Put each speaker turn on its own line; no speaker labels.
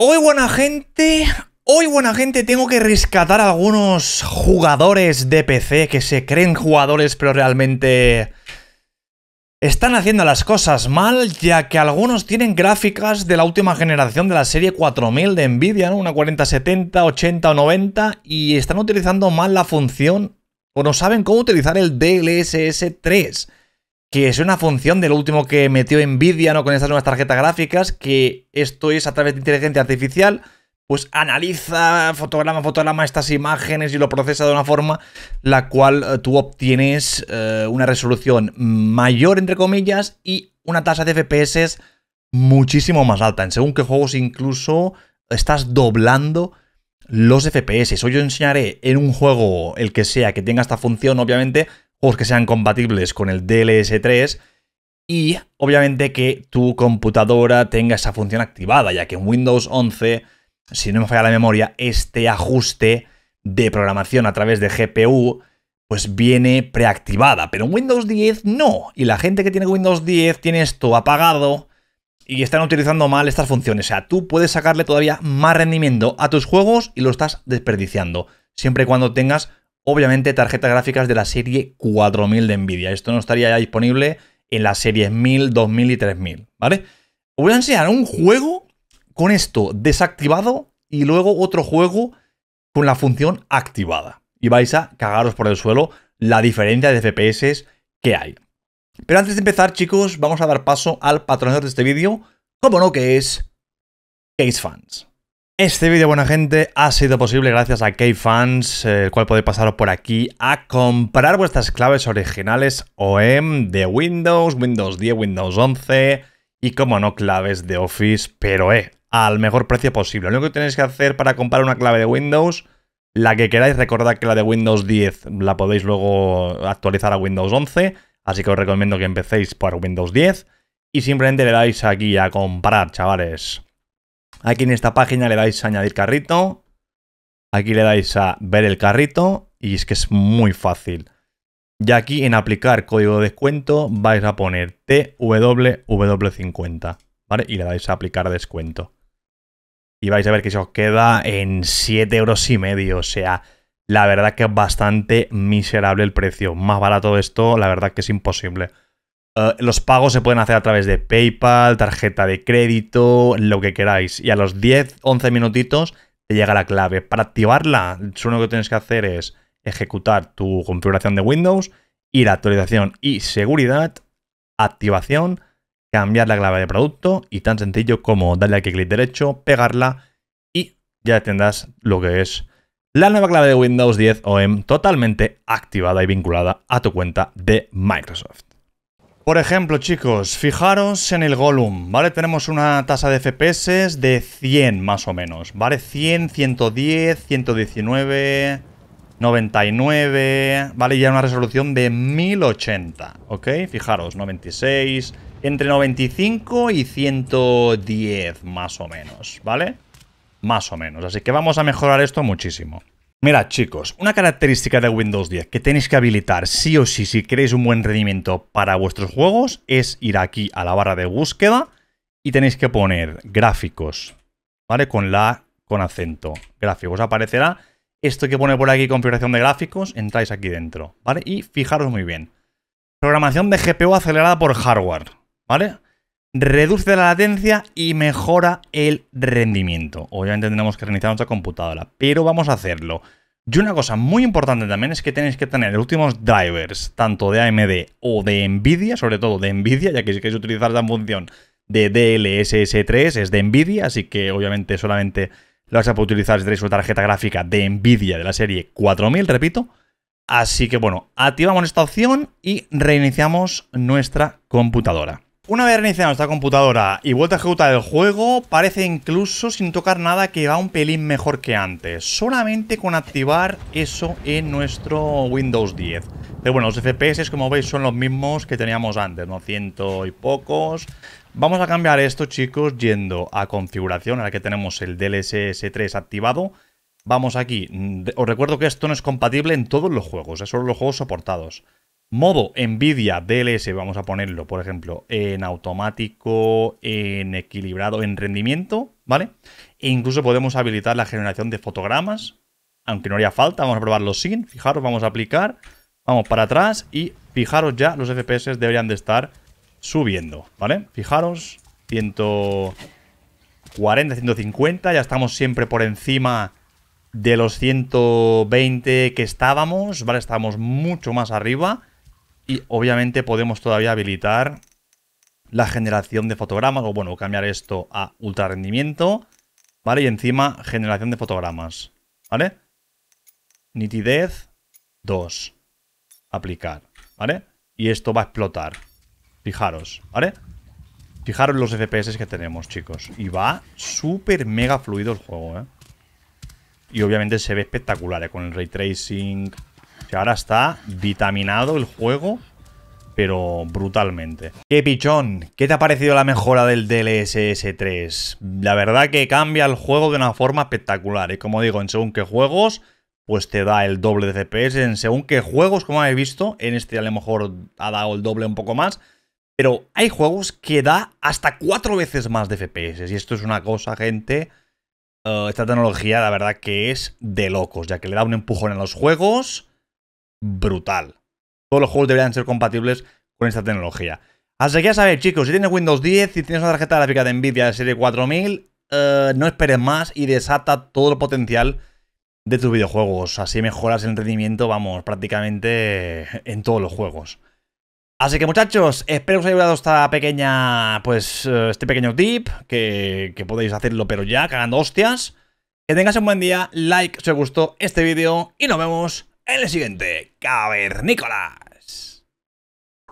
Hoy buena gente, hoy buena gente tengo que rescatar a algunos jugadores de PC que se creen jugadores pero realmente están haciendo las cosas mal ya que algunos tienen gráficas de la última generación de la serie 4000 de Nvidia, ¿no? una 4070, 80 o 90 y están utilizando mal la función o no saben cómo utilizar el DLSS 3 que es una función de lo último que metió Nvidia ¿no? con estas nuevas tarjetas gráficas, que esto es a través de inteligencia artificial, pues analiza fotograma fotograma estas imágenes y lo procesa de una forma la cual eh, tú obtienes eh, una resolución mayor, entre comillas, y una tasa de FPS muchísimo más alta. En según qué juegos incluso estás doblando los FPS. Hoy yo enseñaré en un juego, el que sea, que tenga esta función, obviamente, juegos que sean compatibles con el DLS3 y obviamente que tu computadora tenga esa función activada, ya que en Windows 11, si no me falla la memoria, este ajuste de programación a través de GPU pues viene preactivada, pero en Windows 10 no, y la gente que tiene Windows 10 tiene esto apagado y están utilizando mal estas funciones, o sea, tú puedes sacarle todavía más rendimiento a tus juegos y lo estás desperdiciando, siempre y cuando tengas obviamente tarjetas gráficas de la serie 4000 de Nvidia. Esto no estaría ya disponible en las series 1000, 2000 y 3000, ¿vale? Os voy a enseñar un juego con esto desactivado y luego otro juego con la función activada. Y vais a cagaros por el suelo la diferencia de FPS que hay. Pero antes de empezar, chicos, vamos a dar paso al patrocinador de este vídeo, como no que es CaseFans. Este vídeo, buena gente, ha sido posible gracias a Keyfans, eh, el cual podéis pasaros por aquí a comprar vuestras claves originales OEM de Windows, Windows 10, Windows 11 y, como no, claves de Office, pero eh, al mejor precio posible. Lo único que tenéis que hacer para comprar una clave de Windows, la que queráis, recordad que la de Windows 10 la podéis luego actualizar a Windows 11, así que os recomiendo que empecéis por Windows 10 y simplemente le dais aquí a comprar, chavales. Aquí en esta página le dais a añadir carrito. Aquí le dais a ver el carrito y es que es muy fácil. Y aquí en aplicar código de descuento vais a poner TWW50, ¿vale? Y le dais a aplicar descuento. Y vais a ver que se os queda en siete euros y medio, o sea, la verdad que es bastante miserable el precio. Más barato de esto, la verdad que es imposible. Eh, los pagos se pueden hacer a través de PayPal, tarjeta de crédito, lo que queráis. Y a los 10, 11 minutitos te llega la clave. Para activarla, lo que tienes que hacer es ejecutar tu configuración de Windows, ir a actualización y seguridad, activación, cambiar la clave de producto y tan sencillo como darle aquí clic derecho, pegarla y ya tendrás lo que es la nueva clave de Windows 10 OM totalmente activada y vinculada a tu cuenta de Microsoft. Por ejemplo, chicos, fijaros en el Gollum, ¿vale? Tenemos una tasa de FPS de 100 más o menos, ¿vale? 100, 110, 119, 99, ¿vale? Y ya una resolución de 1080, ¿ok? Fijaros, 96, entre 95 y 110 más o menos, ¿vale? Más o menos, así que vamos a mejorar esto muchísimo. Mira chicos, una característica de Windows 10 que tenéis que habilitar sí o sí si queréis un buen rendimiento para vuestros juegos es ir aquí a la barra de búsqueda y tenéis que poner gráficos, ¿vale? Con la con acento, gráficos, aparecerá esto que pone por aquí configuración de gráficos, entráis aquí dentro, ¿vale? Y fijaros muy bien, programación de GPU acelerada por hardware, ¿vale? reduce la latencia y mejora el rendimiento. Obviamente tenemos que reiniciar nuestra computadora, pero vamos a hacerlo. Y una cosa muy importante también es que tenéis que tener los últimos drivers, tanto de AMD o de Nvidia, sobre todo de Nvidia, ya que si queréis utilizar la función de DLSS3 es de Nvidia, así que obviamente solamente lo vas a poder utilizar si tenéis una tarjeta gráfica de Nvidia de la serie 4000, repito. Así que bueno, activamos esta opción y reiniciamos nuestra computadora. Una vez reiniciada nuestra computadora y vuelta a ejecutar el juego, parece incluso sin tocar nada que va un pelín mejor que antes, solamente con activar eso en nuestro Windows 10. Pero bueno, los FPS como veis son los mismos que teníamos antes, ¿no? Ciento y pocos. Vamos a cambiar esto chicos yendo a configuración, la que tenemos el DLSS 3 activado. Vamos aquí, mm, os recuerdo que esto no es compatible en todos los juegos, es solo los juegos soportados. Modo Nvidia DLS, vamos a ponerlo, por ejemplo, en automático, en equilibrado, en rendimiento, ¿vale? E incluso podemos habilitar la generación de fotogramas, aunque no haría falta, vamos a probarlo sin. Fijaros, vamos a aplicar, vamos para atrás y fijaros ya, los FPS deberían de estar subiendo, ¿vale? Fijaros, 140, 150, ya estamos siempre por encima de los 120 que estábamos, ¿vale? estamos mucho más arriba. Y obviamente podemos todavía habilitar la generación de fotogramas, o bueno, cambiar esto a ultra rendimiento, ¿vale? Y encima generación de fotogramas, ¿vale? Nitidez 2. Aplicar, ¿vale? Y esto va a explotar. Fijaros, ¿vale? Fijaros los FPS que tenemos, chicos. Y va súper mega fluido el juego, ¿eh? Y obviamente se ve espectacular, ¿eh? Con el ray tracing, ahora está vitaminado el juego, pero brutalmente. ¡Qué pichón! ¿Qué te ha parecido la mejora del DLSS 3? La verdad que cambia el juego de una forma espectacular. Y ¿eh? como digo, en según qué juegos, pues te da el doble de FPS. En según qué juegos, como habéis visto, en este a lo mejor ha dado el doble un poco más. Pero hay juegos que da hasta cuatro veces más de FPS. Y esto es una cosa, gente. Eh, esta tecnología, la verdad, que es de locos, ya que le da un empujón a los juegos brutal. Todos los juegos deberían ser compatibles con esta tecnología. Así que ya sabéis, chicos, si tienes Windows 10 y si tienes una tarjeta gráfica de Nvidia de serie 4000, eh, no esperes más y desata todo el potencial de tus videojuegos. Así mejoras el rendimiento, vamos, prácticamente en todos los juegos. Así que muchachos, espero que os haya ayudado esta pequeña, pues, eh, este pequeño tip, que, que podéis hacerlo pero ya, cagando hostias. Que tengáis un buen día, like si os gustó este vídeo y nos vemos en el siguiente Cavernícola.